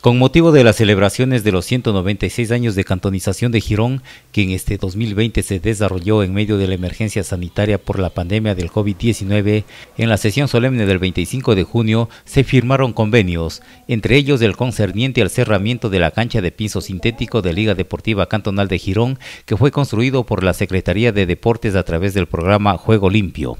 Con motivo de las celebraciones de los 196 años de cantonización de Girón, que en este 2020 se desarrolló en medio de la emergencia sanitaria por la pandemia del COVID-19, en la sesión solemne del 25 de junio se firmaron convenios, entre ellos el concerniente al cerramiento de la cancha de piso sintético de Liga Deportiva Cantonal de Girón, que fue construido por la Secretaría de Deportes a través del programa Juego Limpio.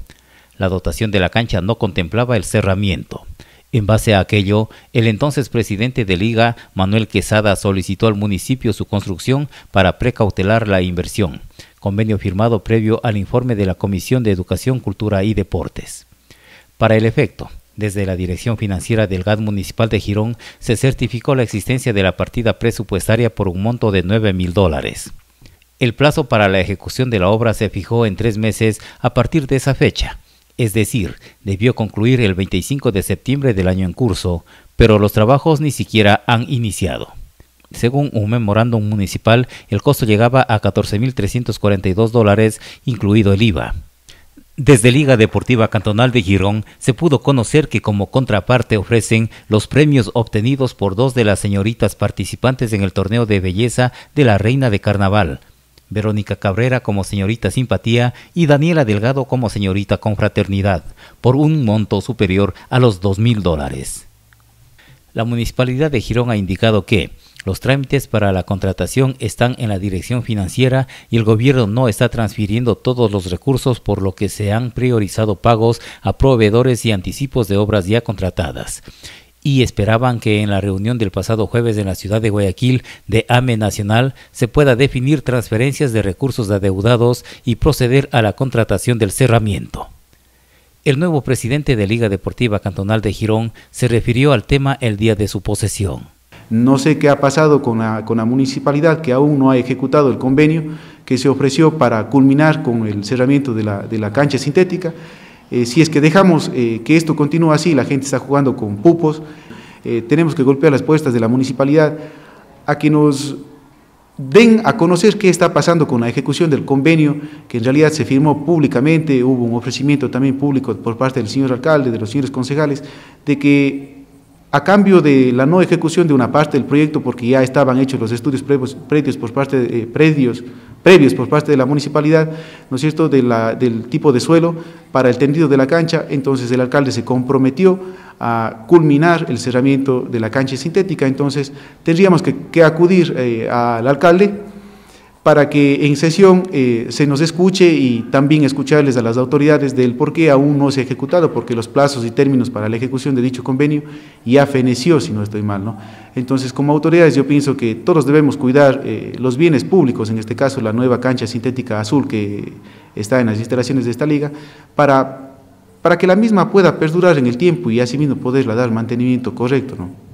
La dotación de la cancha no contemplaba el cerramiento. En base a aquello, el entonces presidente de Liga, Manuel Quesada, solicitó al municipio su construcción para precautelar la inversión, convenio firmado previo al informe de la Comisión de Educación, Cultura y Deportes. Para el efecto, desde la Dirección Financiera del GAD Municipal de Girón se certificó la existencia de la partida presupuestaria por un monto de 9 mil dólares. El plazo para la ejecución de la obra se fijó en tres meses a partir de esa fecha, es decir, debió concluir el 25 de septiembre del año en curso, pero los trabajos ni siquiera han iniciado. Según un memorándum municipal, el costo llegaba a 14.342 dólares, incluido el IVA. Desde Liga Deportiva Cantonal de Girón se pudo conocer que como contraparte ofrecen los premios obtenidos por dos de las señoritas participantes en el torneo de belleza de la Reina de Carnaval, Verónica Cabrera como señorita simpatía y Daniela Delgado como señorita confraternidad, por un monto superior a los 2.000 mil dólares. La municipalidad de Girón ha indicado que los trámites para la contratación están en la dirección financiera y el gobierno no está transfiriendo todos los recursos por lo que se han priorizado pagos a proveedores y anticipos de obras ya contratadas y esperaban que en la reunión del pasado jueves en la ciudad de Guayaquil de AME Nacional se pueda definir transferencias de recursos adeudados y proceder a la contratación del cerramiento. El nuevo presidente de Liga Deportiva Cantonal de Girón se refirió al tema el día de su posesión. No sé qué ha pasado con la, municipalidad que aún no ha ejecutado el convenio que se ofreció para culminar con el cerramiento de la, de la cancha sintética eh, si es que dejamos eh, que esto continúe así, la gente está jugando con pupos, eh, tenemos que golpear las puestas de la municipalidad a que nos den a conocer qué está pasando con la ejecución del convenio, que en realidad se firmó públicamente, hubo un ofrecimiento también público por parte del señor alcalde, de los señores concejales, de que a cambio de la no ejecución de una parte del proyecto, porque ya estaban hechos los estudios previos, por parte de, eh, previos por parte de la municipalidad, ¿no es cierto?, de la, del tipo de suelo para el tendido de la cancha, entonces el alcalde se comprometió a culminar el cerramiento de la cancha sintética, entonces tendríamos que, acudir eh, al alcalde para que en sesión eh, se nos escuche y también escucharles a las autoridades del por qué aún no se ha ejecutado, porque los plazos y términos para la ejecución de dicho convenio ya feneció, si no estoy mal. ¿no? Entonces, como autoridades, yo pienso que todos debemos cuidar eh, los bienes públicos, en este caso la nueva cancha sintética azul que está en las instalaciones de esta liga, para, que la misma pueda perdurar en el tiempo y asimismo poderla dar mantenimiento correcto. ¿no?